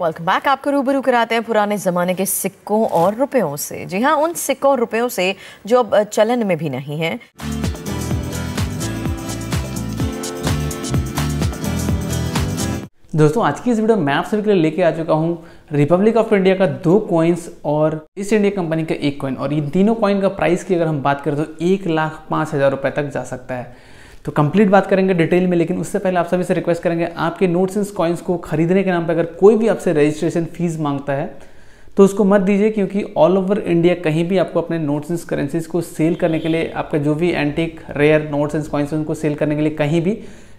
welcome back आपको रूबरू कराते हैं पुराने ज़माने के सिक्कों और रुपयों से जी हाँ उन सिक्कों और रुपयों से जो अब चलन में भी नहीं है दोस्तों आज की इस वीडियो मैं आप सभी के लिए लेके आ चुका हूँ रिपब्लिक ऑफ इंडिया का दो कॉइन्स और ईस्ट इंडिया कंपनी का एक कॉइन और इन तीनों कॉइन का प्राइस की अगर हम बात करें तो एक लाख पाँच हज़ार रुपये तक जा सकता है तो कंप्लीट बात करेंगे डिटेल में लेकिन उससे पहले आप सभी से रिक्वेस्ट करेंगे आपके नोट्स एंड कॉइन्स को खरीदने के नाम पर अगर कोई भी आपसे रजिस्ट्रेशन फीस मांगता है तो उसको मत दीजिए क्योंकि ऑल ओवर इंडिया कहीं भी आपको अपने नोट्स एंड करेंसीज को सेल करने के लिए आपका जो भी antique rare notes and coins उनको सेल करने के लिए कहीं भी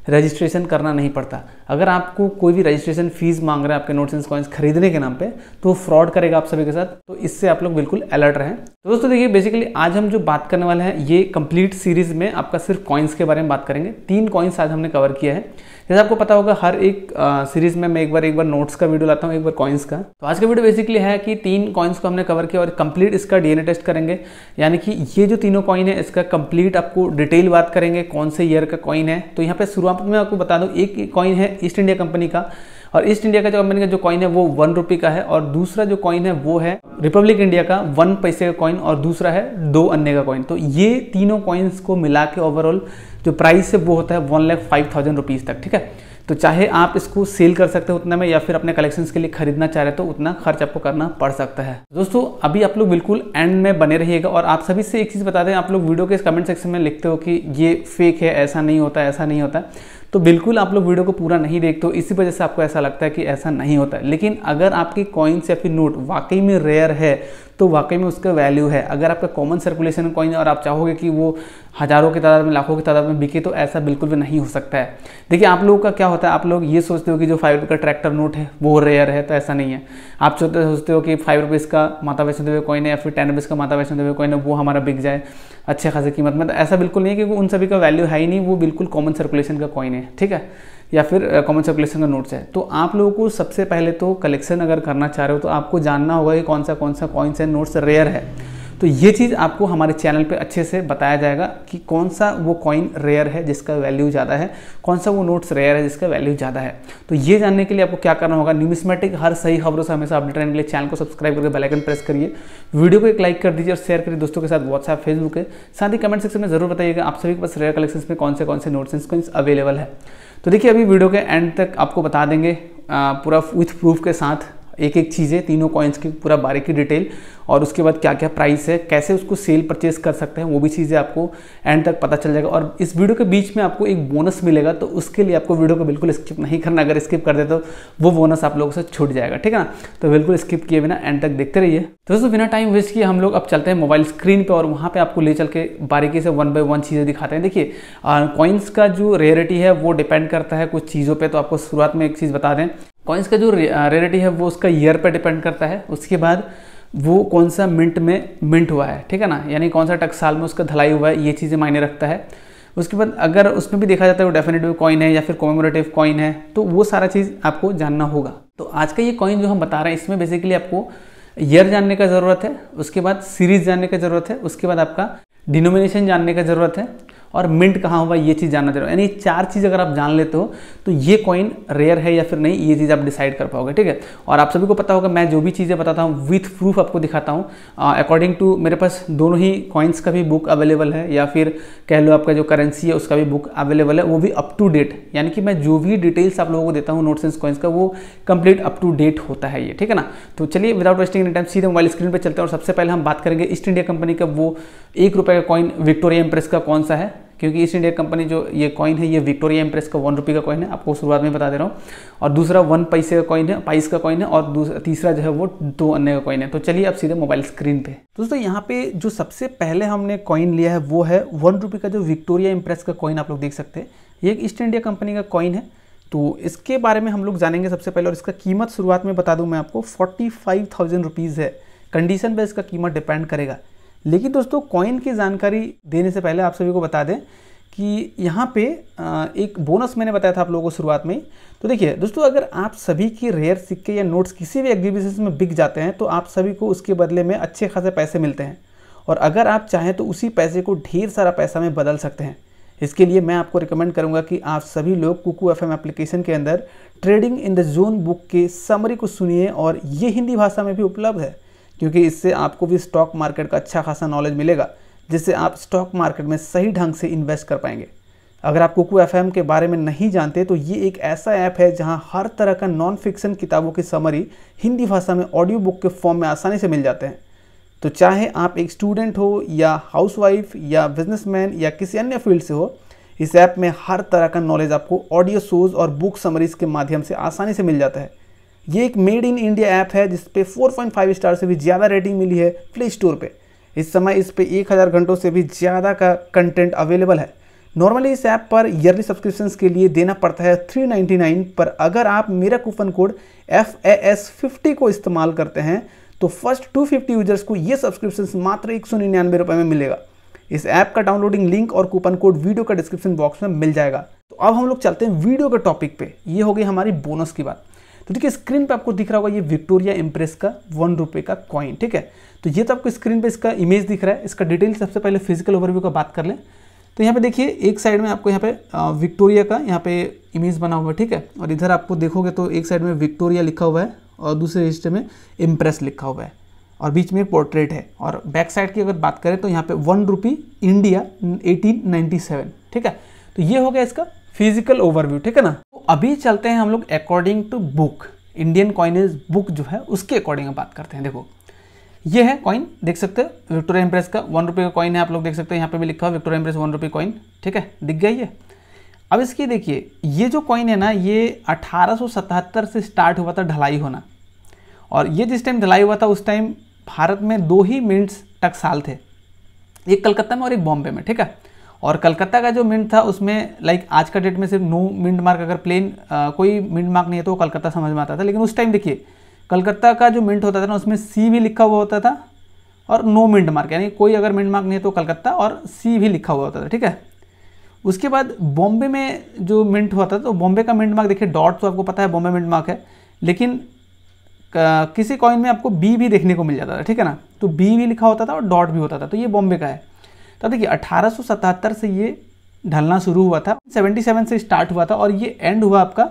रजिस्ट्रेशन करना नहीं पड़ता अगर आपको कोई भी रजिस्ट्रेशन फीस मांग रहा है आपके नोट्स एंड कॉइन्स खरीदने के नाम पे तो वो फ्रॉड करेगा आप सभी के साथ तो इससे आप लोग बिल्कुल अलर्ट रहें तो दोस्तों देखिए बेसिकली आज हम जो बात करने वाले हैं ये कंप्लीट सीरीज में आपका सिर्फ कॉइन्स के बारे में बात करेंगे तीन कॉइन्स आज हमने कवर किया है जैसे आपको पता होगा हर एक सीरीज में मैं एक बार एक बार नोट्स का वीडियो लाता हूँ एक बार कॉइन्स का तो आज का वीडियो बेसिकली है कि तीन कॉइन्स को हमने कवर किया और कंप्लीट इसका डीएनए टेस्ट करेंगे यानी कि ये जो तीनों कॉइन है इसका कंप्लीट आपको डिटेल बात करेंगे कौन से ईयर का कॉइन है तो यहाँ पे शुरुआत में आपको बता दूँ एक कॉइन है ईस्ट इंडिया कंपनी का और ईस्ट इंडिया का जो कंपनी का जो कॉइन है वो वन रुपी का है और दूसरा जो कॉइन है वो है रिपब्लिक इंडिया का वन पैसे का कॉइन और दूसरा है दो अन्य का कॉइन तो ये तीनों कॉइन्स को मिला के ओवरऑल जो प्राइस है वो होता है one lakh five thousand rupees तक ठीक है तो चाहे आप इसको सेल कर सकते हो उतना में या फिर अपने कलेक्शंस के लिए खरीदना चाह रहे तो उतना खर्च आपको करना पड़ सकता है दोस्तों अभी आप लोग बिल्कुल एंड में बने रहिएगा और आप सभी से एक चीज़ बता दें आप लोग वीडियो के कमेंट सेक्शन में लिखते हो कि ये फेक है ऐसा नहीं होता ऐसा नहीं होता तो बिल्कुल आप लोग वीडियो को पूरा नहीं देखते हो इसी वजह से आपको ऐसा लगता है कि ऐसा नहीं होता है लेकिन अगर आपकी कॉइन्स या फिर नोट वाकई में रेयर है तो वाकई में उसका वैल्यू है अगर आपका कॉमन सर्कुलेशन कॉइन है और आप चाहोगे कि वो हज़ारों की तादाद में लाखों की तादाद में बिके तो ऐसा बिल्कुल भी नहीं हो सकता है देखिए आप लोगों का क्या होता है आप लोग ये सोचते हो कि जो फाइव रुपये का ट्रैक्टर नोट है वो रेयर है तो ऐसा नहीं है आप सोचते हो कि फाइव रुपीज़ का माता वैष्णो देवी कॉइन है या फिर टेन रुपीज़ का माता वैष्णो देवी कॉइन है वो हमारा बिक जाए अच्छे खासी कीमत में तो ऐसा बिल्कुल नहीं है क्योंकि उन सभी का वैल्यू है ही नहीं वो बिल्कुल कॉमन सर्कुलेशन का कॉइन है ठीक है या फिर कॉमन सर्कुलेशन का नोट्स है तो आप लोगों को सबसे पहले तो कलेक्शन अगर करना चाह रहे हो तो आपको जानना होगा कि कौन सा कौन सा कॉइन्स है नोट्स रेयर है तो ये चीज़ आपको हमारे चैनल पे अच्छे से बताया जाएगा कि कौन सा वो कॉइन रेयर है जिसका वैल्यू ज़्यादा है कौन सा वो नोट्स रेयर है जिसका वैल्यू ज़्यादा है तो ये जानने के लिए आपको क्या करना होगा न्यूमिस्मेटिक हर सही खबरों से हमेशा अपडेट रहने के लिए चैनल को सब्सक्राइब करके बेलाइकन प्रेस करिए वीडियो को एक लाइक कर दीजिए और शेयर करिए दोस्तों के साथ व्हाट्सएप फेसबुक है साथ ही कमेंट सेक्शन में जरूर बताइएगा आप सभी के पास रेयर कलेक्शन में कौन से कौन से नोट्स एंड अवेलेबल है तो देखिए अभी वीडियो के एंड तक आपको बता देंगे पूरा विथ प्रूफ के साथ एक एक चीज़ें तीनों कॉइन्स की पूरा बारीकी डिटेल और उसके बाद क्या क्या प्राइस है कैसे उसको सेल परचेज कर सकते हैं वो भी चीज़ें आपको एंड तक पता चल जाएगा और इस वीडियो के बीच में आपको एक बोनस मिलेगा तो उसके लिए आपको वीडियो को बिल्कुल स्किप नहीं करना अगर स्किप कर दे तो वो बोनस आप लोगों से छूट जाएगा ठीक है ना तो बिल्कुल स्किप किए बिना एंड तक देखते रहिए तो दोस्तों बिना टाइम वेस्ट किए हम लोग अब चलते हैं मोबाइल स्क्रीन पर और वहाँ पर आपको ले चल के बारीकी से वन बाई वन चीज़ें दिखाते हैं देखिए कॉइन्स का जो रेयरिटी है वो डिपेंड करता है कुछ चीज़ों पर तो आपको शुरुआत में एक चीज़ बता दें कॉइन्स का जो रेरिटी uh, है वो उसका ईयर पर डिपेंड करता है उसके बाद वो कौन सा मिंट में मिंट हुआ है ठीक है ना यानी कौन सा टक्साल में उसका धलाई हुआ है ये चीज़ें मायने रखता है उसके बाद अगर उसमें भी देखा जाता है वो डेफिनेटिव कॉइन है या फिर कॉमेमोरेटिव कॉइन है तो वो सारा चीज़ आपको जानना होगा तो आज का ये कॉइन जो हम बता रहे हैं इसमें बेसिकली आपको ईयर जानने का ज़रूरत है उसके बाद सीरीज जानने का ज़रूरत है उसके बाद आपका डिनोमिनेशन जानने का ज़रूरत है और मिंट कहाँ हुआ ये चीज़ जानना चाह यानी चार चीज़ अगर आप जान लेते हो तो ये कॉइन रेयर है या फिर नहीं ये चीज़ आप डिसाइड कर पाओगे ठीक है और आप सभी को पता होगा मैं जो भी चीज़ें बताता हूँ विथ प्रूफ आपको दिखाता हूँ अकॉर्डिंग टू मेरे पास दोनों ही कॉइन्स का भी बुक अवेलेबल है या फिर कह लो आपका जो करेंसी है उसका भी बुक अवेलेबल है वो भी अप टू डेट यानी कि मैं जो भी डिटेल्स आप लोगों को देता हूँ नोट्स एंड कॉइन्स का वो कंप्लीट अप टू डेट होता है ये ठीक है ना तो चलिए विदाउट वेस्टिंग एनी टाइम सीधे मोबाइल स्क्रीन पर चलते हैं और सबसे पहले हम बात करेंगे ईस्ट इंडिया कंपनी का वो एक रुपये का कॉइन विक्टोरिया एम्प्रेस का कौन सा है क्योंकि ईस्ट इंडिया कंपनी जो ये कॉइन है ये विक्टोरिया एम्प्रेस का वन रुपी का कॉइन है आपको शुरुआत में बता दे रहा हूँ और दूसरा वन पैसे का कॉइन है पाइस का कॉइन है और तीसरा जो है वो दो अन्य का कॉइन है तो चलिए आप सीधे मोबाइल स्क्रीन पे दोस्तों यहाँ पे जो सबसे पहले हमने कॉइन लिया है वो है वन रुपी का जो विक्टोरिया इम्प्रेस का कॉइन आप लोग देख सकते हैं ये एक ईस्ट इंडिया कंपनी का कॉइन है तो इसके बारे में हम लोग जानेंगे सबसे पहले और इसका कीमत शुरुआत में बता दूँ मैं आपको फोर्टी फाइव थाउजेंड रुपीज़ है कंडीशन पर इसका कीमत डिपेंड करेगा लेकिन दोस्तों कॉइन की जानकारी देने से पहले आप सभी को बता दें कि यहाँ पे एक बोनस मैंने बताया था आप लोगों को शुरुआत में तो देखिए दोस्तों अगर आप सभी की रेयर सिक्के या नोट्स किसी भी एग्जीबिशन में बिक जाते हैं तो आप सभी को उसके बदले में अच्छे खासे पैसे मिलते हैं और अगर आप चाहें तो उसी पैसे को ढेर सारा पैसा में बदल सकते हैं इसके लिए मैं आपको रिकमेंड करूँगा कि आप सभी लोग कुकू एफ एप्लीकेशन के अंदर trading in the zone book के समरी को सुनिए और ये हिंदी भाषा में भी उपलब्ध है क्योंकि इससे आपको भी स्टॉक मार्केट का अच्छा खासा नॉलेज मिलेगा जिससे आप स्टॉक मार्केट में सही ढंग से इन्वेस्ट कर पाएंगे अगर आप कुकू एफ के बारे में नहीं जानते तो ये एक ऐसा ऐप है जहाँ हर तरह का नॉन फिक्शन किताबों की समरी हिंदी भाषा में ऑडियो बुक के फॉर्म में आसानी से मिल जाते हैं तो चाहे आप एक स्टूडेंट हो या हाउसवाइफ या बिजनेसमैन या किसी अन्य फील्ड से हो इस ऐप में हर तरह का नॉलेज आपको ऑडियो शोज़ और बुक समरीज के माध्यम से आसानी से मिल जाता है ये एक मेड इन इंडिया ऐप है जिस पॉइंट 4.5 स्टार से भी ज़्यादा रेटिंग मिली है प्ले स्टोर पे इस समय इस एक हज़ार घंटों से भी ज़्यादा का कंटेंट अवेलेबल है नॉर्मली इस ऐप पर ईयरली सब्सक्रिप्शन के लिए देना पड़ता है 399 पर अगर आप मेरा coupon code F A S fifty को इस्तेमाल करते हैं तो फर्स्ट 250 यूजर्स को ये सब्सक्रिप्शन मात्र एक सौ निन्यानवे रुपये में मिलेगा इस ऐप का डाउनलोडिंग लिंक और कूपन कोड वीडियो का डिस्क्रिप्शन बॉक्स में मिल जाएगा तो अब हम लोग चलते हैं वीडियो के टॉपिक पे ये हो गई हमारी बोनस की बात तो देखिए स्क्रीन पे आपको दिख रहा होगा ये विक्टोरिया एम्प्रेस का वन रुपये का कॉइन ठीक है तो ये तो आपको स्क्रीन पे इसका इमेज दिख रहा है इसका डिटेल सबसे पहले फिजिकल ओवरव्यू का बात कर लें तो यहाँ पे देखिए एक साइड में आपको यहाँ पे विक्टोरिया का यहाँ पे इमेज बना हुआ है ठीक है और इधर आपको देखोगे तो एक साइड में विक्टोरिया लिखा हुआ है और दूसरे रजिस्टर में इम्प्रेस लिखा हुआ है और बीच में पोर्ट्रेट है और बैक साइड की अगर बात करें तो यहाँ पे वन रुपी इंडिया एटीन ठीक है तो ये हो गया इसका फिजिकल ओवरव्यू ठीक है ना अभी चलते हैं हम लोग according to book Indian coinage book जो है उसके अकॉर्डिंग बात करते हैं देखो ये है कॉइन देख सकते हैं विक्टोरिया एम्प्रेस का वन रुपये का कॉइन है आप लोग देख सकते हैं यहाँ पे भी लिखा हुआ विक्टोरिया एम्प्रेस वन रुपये कॉइन ठीक है दिख गई ये अब इसकी देखिए ये जो कॉइन है ना ये 1877 से स्टार्ट हुआ था ढलाई होना और ये जिस टाइम ढलाई हुआ था उस टाइम भारत में दो ही मिनट्स टक साल थे एक कलकत्ता में और एक बॉम्बे में ठीक है और कलकत्ता का जो मिंट था उसमें लाइक आज का डेट में सिर्फ नो मिंट मार्क अगर प्लेन कोई मिंट मार्क नहीं है तो कलकत्ता समझ में आता था लेकिन उस टाइम देखिए कलकत्ता का जो मिंट होता था ना उसमें सी भी लिखा हुआ होता था और नो मिंट मार्क यानी कोई अगर मिंट मार्क नहीं है तो कलकत्ता और सी भी लिखा हुआ होता था ठीक है उसके बाद बॉम्बे में जो मिंट होता था तो बॉम्बे का मिंट मार्क देखिए डॉट तो आपको पता है बॉम्बे मिंट मार्क है लेकिन किसी कॉइन में आपको बी भी देखने को मिल जाता था ठीक है ना तो बी भी लिखा होता था और डॉट भी होता था तो ये बॉम्बे का है तो देखिए अठारह से ये ढलना शुरू हुआ था 77 से स्टार्ट हुआ था और ये एंड हुआ आपका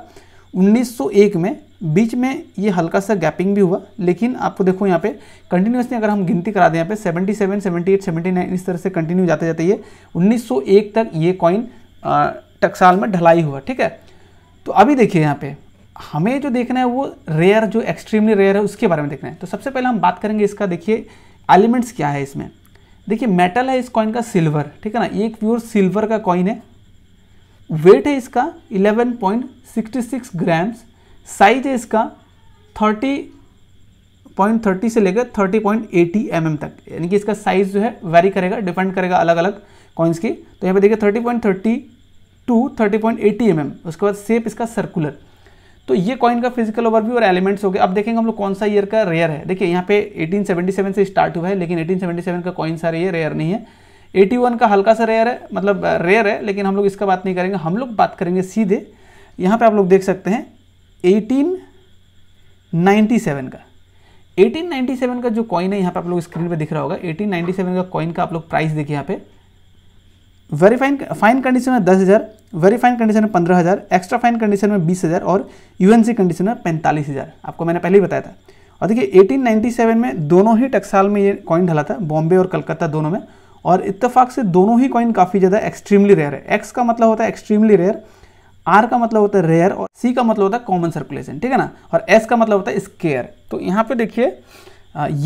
1901 में बीच में ये हल्का सा गैपिंग भी हुआ लेकिन आपको देखो यहाँ पे कंटिन्यूसली अगर हम गिनती करा दें यहाँ पे 77, 78, 79 इस तरह से कंटिन्यू जाते जाते ये 1901 तक ये कॉइन टकसाल में ढलाई हुआ ठीक है तो अभी देखिए यहाँ पे हमें जो देखना है वो रेयर जो एक्सट्रीमली रेयर है उसके बारे में देखना है तो सबसे पहले हम बात करेंगे इसका देखिए एलिमेंट्स क्या है इसमें देखिए मेटल है इस कॉइन का सिल्वर ठीक है ना एक प्योर सिल्वर का कॉइन है वेट है इसका 11.66 ग्राम्स साइज है इसका 30.30 से लेकर 30.80 mm तक यानी कि इसका साइज जो है वेरी करेगा डिपेंड करेगा अलग अलग कॉइन्स की तो यहाँ पे देखिए 30.30 टू 30.80 mm उसके बाद सेप इसका सर्कुलर तो ये कॉइन का फिजिकल ओवरव्यू और एलिमेंट्स हो गए अब देखेंगे हम लोग कौन सा ईयर का रेयर है देखिए यहाँ पे 1877 से स्टार्ट हुआ है लेकिन 1877 का कॉइन सारे ये रेयर नहीं है 81 का हल्का सा रेयर है मतलब रेयर है लेकिन हम लोग इसका बात नहीं करेंगे हम लोग बात करेंगे सीधे यहाँ पर आप लोग देख सकते हैं एटीन का 1897 का जो कॉइन है यहाँ पे आप लोग स्क्रीन पे दिख रहा होगा 1897 का कॉइन का आप लोग प्राइस देखिए यहाँ पे वेरी फाइन फाइन कंडीशन में दस हज़ार वेरी फाइन कंडीशन में पंद्रह हज़ार एक्स्ट्रा फाइन कंडीशन में बीस हज़ार और यूएनसी कंडीशन में पैंतालीस हज़ार आपको मैंने पहले ही बताया था और देखिए 1897 में दोनों ही टक्साल में ये कॉइन ढला था बॉम्बे और कलकत्ता दोनों में और इतफाक से दोनों ही कॉइन काफ़ी ज़्यादा एक्सट्रीमली रेयर है एक्स का मतलब होता है एक्सट्रीमली रेयर आर का मतलब होता है रेयर और सी का मतलब होता है कॉमन सर्कुलेशन ठीक है ना और एस का मतलब होता है स्केयर तो यहाँ पे देखिए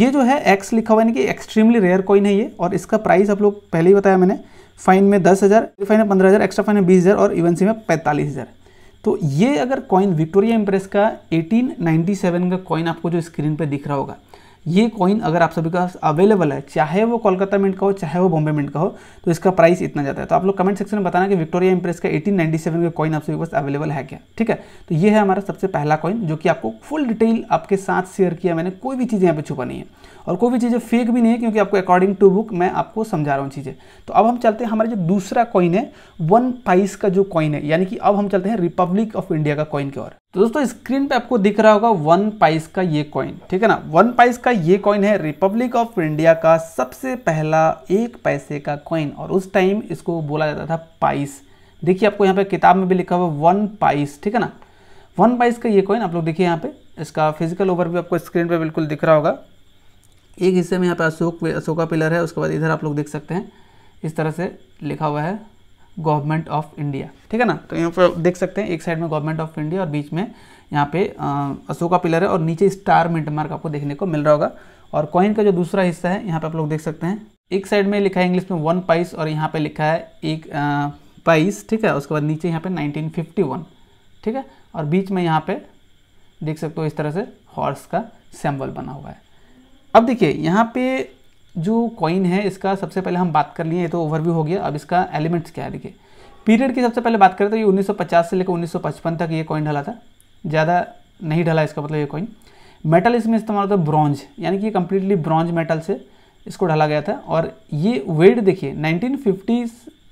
ये जो है एक्स लिखा हुआ यानी कि एक्सट्रीमली रेयर कॉइन है ये और इसका प्राइस आप लोग पहले ही बताया मैंने फाइन में दस हज़ार फाइन में पंद्रह हज़ार एक्स्ट्रा फाइन में बीस हज़ार और इवेंसी में पैंतालीस हज़ार तो ये अगर कॉइन विक्टोरिया इम्प्रेस का 1897 का कॉइन आपको जो स्क्रीन पे दिख रहा होगा ये कॉइन अगर आप सभी का अवेलेबल है चाहे वो कोलकाता मिंट का हो चाहे वो बॉम्बे मिंट का हो तो इसका प्राइस इतना जाता है तो आप लोग कमेंट सेक्शन में बताना कि विक्टोरिया इंप्रेस का 1897 का कॉइन आप सभी के पास अवेलेबल है क्या ठीक है तो ये है हमारा सबसे पहला कॉइन जो कि आपको फुल डिटेल आपके साथ शेयर किया मैंने कोई भी चीज़ यहाँ पर छुपा नहीं है और कोई भी चीज़ें फेक भी नहीं है क्योंकि आपको अकॉर्डिंग टू बुक मैं आपको समझा रहा हूँ चीज़ें तो अब हम चलते हैं हमारा जो दूसरा कॉइन है वन पाइस का जो कॉइन है यानी कि अब हम चलते हैं रिपब्लिक ऑफ इंडिया का कॉइन की ओर तो दोस्तों स्क्रीन पे आपको दिख रहा होगा वन पाइस का ये कॉइन ठीक है ना वन पाइस का ये कॉइन है रिपब्लिक ऑफ इंडिया का सबसे पहला एक पैसे का कॉइन और उस टाइम इसको बोला जाता था पाइस देखिए आपको यहाँ पे किताब में भी लिखा हुआ वन पाइस ठीक है ना वन पाइस का ये कॉइन आप लोग देखिए यहाँ पे इसका फिजिकल भी आपको स्क्रीन पर बिल्कुल दिख रहा होगा एक हिस्से में यहाँ पे अशोक अशोका पिलर है उसके बाद इधर आप लोग देख सकते हैं इस तरह से लिखा हुआ है गवर्नमेंट ऑफ इंडिया ठीक है ना तो यहाँ पर देख सकते हैं एक साइड में गवर्नमेंट ऑफ इंडिया और बीच में यहाँ पे अशोका पिलर है और नीचे स्टार मिंट मार्क आपको देखने को मिल रहा होगा और कॉइन का जो दूसरा हिस्सा है यहाँ पे आप लोग देख सकते हैं एक साइड में लिखा है इंग्लिश में वन पाइस और यहाँ पे लिखा है एक पाइस ठीक है उसके बाद नीचे यहाँ पे 1951 ठीक है और बीच में यहाँ पे देख सकते हो इस तरह से हॉर्स का सैम्बल बना हुआ है अब देखिए यहाँ पे जो कॉइन है इसका सबसे पहले हम बात कर लिए ये तो ओवरव्यू हो गया अब इसका एलिमेंट्स क्या है देखिए पीरियड की सबसे पहले बात करें तो ये 1950 से लेकर 1955 तक ये कॉइन ढला था ज़्यादा नहीं ढला इसका मतलब ये कॉइन मेटल इसमें इस्तेमाल होता है ब्रॉन्ज यानी कि कम्प्लीटली ब्रॉन्ज मेटल से इसको ढला गया था और ये वेट देखिए नाइनटीन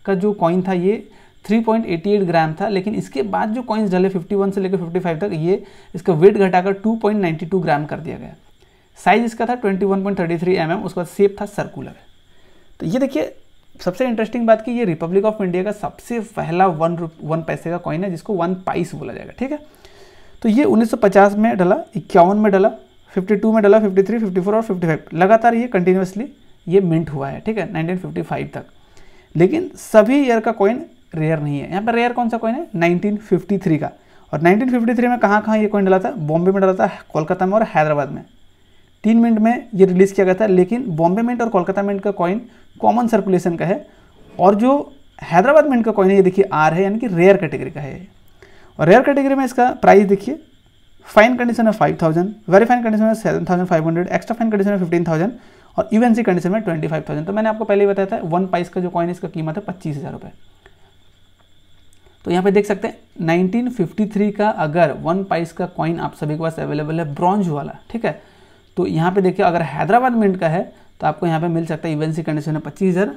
का जो कॉइन था ये 3.88 ग्राम था लेकिन इसके बाद जो कॉइन्स ढले 51 से लेकर 55 तक ये इसका वेट घटाकर 2.92 ग्राम कर दिया गया साइज इसका था 21.33 वन एम उसके बाद सेप था सर्कुलर तो ये देखिए सबसे इंटरेस्टिंग बात की ये रिपब्लिक ऑफ इंडिया का सबसे पहला वन वन पैसे का कॉइन है जिसको वन पाइस बोला जाएगा ठीक है तो ये 1950 में डला इक्यावन में डला 52 में डला 53, 54 और 55 लगातार ये कंटिन्यूसली ये मिंट हुआ है ठीक है 1955 तक लेकिन सभी ईयर का कॉइन रेयर नहीं है यहाँ पर रेयर कौन सा कॉइन है 1953 का और 1953 में कहाँ कहाँ ये कॉइन डला था बॉम्बे में डला था कोलकाता में और हैदराबाद में तीन मिनट में ये रिलीज़ किया गया था लेकिन बॉम्बे मिनट और कोलकाता मिनट का कॉइन कॉमन सर्कुलेशन का है और जो हैदराबाद मिनट का कॉइन है ये देखिए आर है यानी कि रेयर कैटेगरी का है और रेयर कैटेगरी में इसका प्राइस देखिए फाइन कंडीशन है five thousand very fine condition है seven thousand five hundred extra fine condition है फिफ्टीन थाउजेंड और इवन सी कंडीशन में ट्वेंटी फाइव थाउजेंड तो मैंने आपको पहले ही बताया था वन पाइस का जो कॉइन है इसका कीमत है पच्चीस हज़ार रुपये तो यहाँ पर देख सकते हैं 1953 का अगर वन पाइस का कॉइन आप सभी के पास अवेलेबल है ब्रॉन्ज वाला ठीक है तो यहाँ पे देखिए अगर हैदराबाद मिंट का है तो आपको यहाँ पे मिल सकता है इवेंसी कंडीशन है पच्चीस हज़ार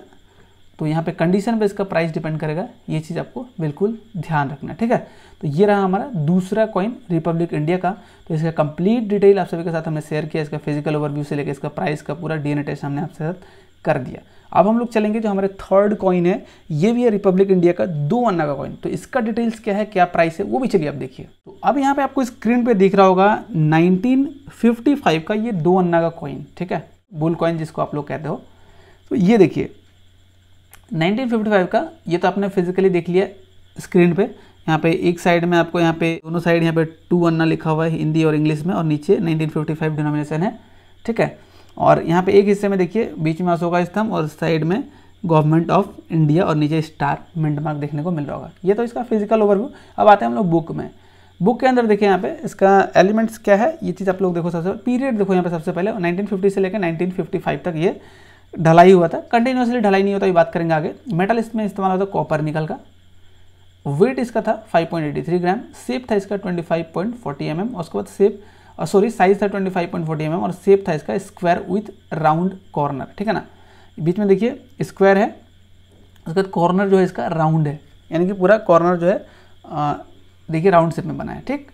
तो यहाँ पे कंडीशन पे इसका प्राइस डिपेंड करेगा ये चीज़ आपको बिल्कुल ध्यान रखना ठीक है तो ये रहा हमारा दूसरा कॉइन रिपब्लिक इंडिया का तो इसका कंप्लीट डिटेल आप सभी के साथ हमने शेयर किया इसका फिजिकल ओवरव्यू से लेकर इसका प्राइस का पूरा डी टेस्ट हमने आपसे साथ कर दिया अब हम लोग चलेंगे जो हमारे थर्ड कॉइन है ये भी है रिपब्लिक इंडिया का दो अन्ना का कॉइन तो इसका डिटेल्स क्या है क्या प्राइस है वो भी चलिए आप देखिए तो अब यहाँ पे आपको स्क्रीन पे दिख रहा होगा 1955 का ये दो अन्ना का कॉइन ठीक है बुल कॉइन जिसको आप लोग कहते हो तो ये देखिए नाइनटीन का ये तो आपने फिजिकली देख लिया स्क्रीन पर यहाँ पे एक साइड में आपको यहाँ पे दोनों साइड यहाँ पे टू अन्ना लिखा हुआ है हिंदी और इंग्लिश में और नीचे नाइनटीन डिनोमिनेशन है ठीक है और यहाँ पे एक हिस्से में देखिए बीच में अशोका स्तंभ और साइड में गवर्नमेंट ऑफ इंडिया और नीचे स्टार मिंट मार्क देखने को मिल रहा होगा ये तो इसका फिजिकल ओवरव्यू अब आते हैं हम लोग बुक में बुक के अंदर देखिए यहाँ पे इसका एलिमेंट्स क्या है ये चीज़ आप लोग देखो सबसे पीरियड देखो यहाँ पे सबसे पहले 1950 से लेकर 1955 तक ये ढलाई हुआ था कंटिन्यूसली ढलाई नहीं होता ये बात करेंगे आगे मेटल इसमें इस्तेमाल होता कॉपर निकल का वेट इसका था 5.83 ग्राम सेप था इसका 25.40 फाइव mm, उसके बाद सेप सॉरी uh, साइज था 25.40 एम mm और सेप था इसका स्क्वायर विथ राउंड कॉर्नर ठीक है ना बीच में देखिए स्क्वायर है उसके बाद कॉर्नर जो है इसका राउंड है यानी कि पूरा कॉर्नर जो है uh, देखिए राउंड शेप में बना है ठीक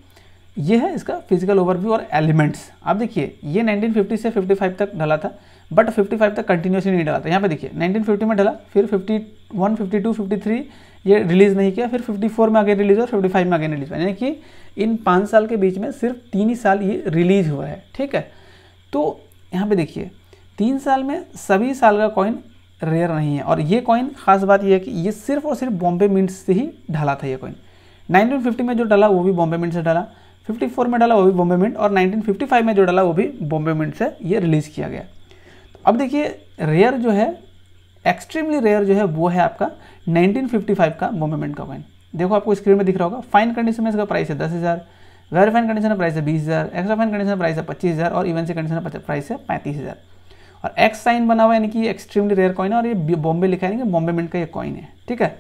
ये है इसका फिजिकल ओवरव्यू और एलिमेंट्स आप देखिए ये 1950 से 55 तक ढला था बट 55 तक कंटिन्यूसली नहीं डला था यहाँ पे देखिए 1950 में डला फिर 51, 52, 53 ये रिलीज़ नहीं किया फिर 54 में आगे रिलीज़ और 55 में आगे रिलीज़ हुआ यानी कि इन पाँच साल के बीच में सिर्फ तीन ही साल ये रिलीज हुआ है ठीक है तो यहाँ पे देखिए तीन साल में सभी साल का कॉइन रेयर नहीं है और ये कॉइन खास बात यह है कि ये सिर्फ और सिर्फ बॉम्बे मिंट से ही ढाला था ये कॉइन 1950 में जो डाला वो भी बॉम्बे मिंट से डाला 54 में डाला वो भी बॉम्बे मिंट और 1955 में जो डाला वो भी बॉम्बे मिंट से ये रिलीज़ किया गया तो अब देखिए रेयर जो है एक्सट्रीमली रेयर जो है वो है आपका नाइनटीन का बॉम्बे मिंट का कॉइन देखो आपको स्क्रीन में दिख रहा होगा फाइन कंडीशन में इसका प्राइस है दस हज़ार वेरी फाइन कंडीशन का प्राइस है बीस हज़ार एक्स्ट्रा फाइन कंडीशन प्राइस है पच्चीस हज़ार और इवेंसी कंडीशन प्राइस है पैंतीस हज़ार और एक्स साइन बना हुआ यानी कि एक्सट्रीमली रेयर कॉइन है और ये बॉम्बे लिखा है बॉम्बे मिंट का ये कॉइन है ठीक है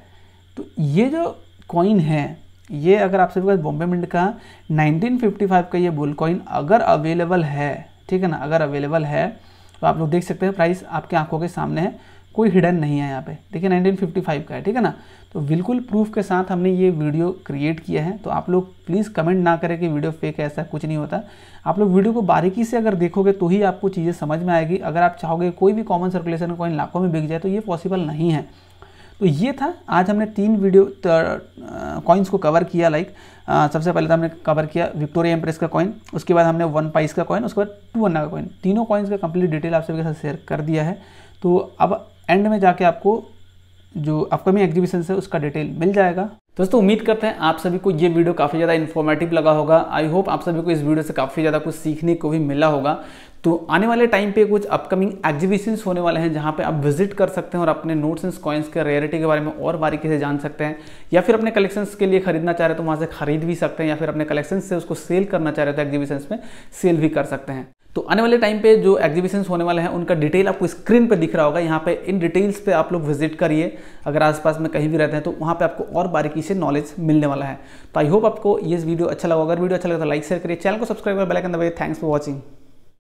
तो ये जो कॉइन है ये अगर आप सभी बॉम्बे मिंट का 1955 का ये बुल कॉइन अगर अवेलेबल है ठीक है ना अगर अवेलेबल है तो आप लोग देख सकते हैं प्राइस आपके आंखों के सामने है कोई हिडन नहीं है यहाँ पे देखिए 1955 का है ठीक है ना तो बिल्कुल प्रूफ के साथ हमने ये वीडियो क्रिएट किया है तो आप लोग प्लीज़ कमेंट ना करें कि वीडियो फेक है ऐसा कुछ नहीं होता आप लोग वीडियो को बारीकी से अगर देखोगे तो ही आपको चीज़ें समझ में आएगी अगर आप चाहोगे कोई भी कॉमन सर्कुलेशन का कॉइन लाखों में बिक जाए तो ये पॉसिबल नहीं है तो ये था आज हमने तीन वीडियो कॉइन्स को कवर किया लाइक सबसे पहले तो हमने कवर किया विक्टोरिया एम्प्रेस का कॉइन उसके बाद हमने वन पाइस का कॉइन उसके बाद टू अन्ना का कॉइन तीनों कॉइन्स का कंप्लीट डिटेल आप सभी के साथ शेयर कर दिया है तो अब एंड में जाके आपको जो अपकमिंग एग्जीबिशन है उसका डिटेल मिल जाएगा दोस्तों उम्मीद करते हैं आप सभी को ये वीडियो काफ़ी ज़्यादा इन्फॉर्मेटिव लगा होगा आई होप आप सभी को इस वीडियो से काफ़ी ज़्यादा कुछ सीखने को भी मिला होगा तो आने वाले टाइम पे कुछ अपकमिंग एग्जीबिशंस होने वाले हैं जहाँ पे आप विजिट कर सकते हैं और अपने नोट्स एंड कॉइन्स के रेयरिटी के बारे में और बारीकी से जान सकते हैं या फिर अपने कलेक्शंस के लिए खरीदना चाह रहे तो वहाँ से खरीद भी सकते हैं या फिर अपने कलेक्शन से उसको सेल करना चाह रहे तो एग्जीबिशंस में सेल भी कर सकते हैं तो आने वाले टाइम पे जो एग्जीबिशंस होने वाले हैं उनका डिटेल आपको स्क्रीन पे दिख रहा होगा यहाँ पे इन डिटेल्स पे आप लोग विजिट करिए अगर आसपास में कहीं भी रहते हैं तो वहाँ पे आपको और बारीकी से नॉलेज मिलने वाला है तो आई होप आपको ये वीडियो अच्छा लगा अगर वीडियो अच्छा लगा तो लाइक शेयर करिए चैनल को सब्सक्राइब कर बेलाइकन दबाइए थैंक्स फॉर वॉचिंग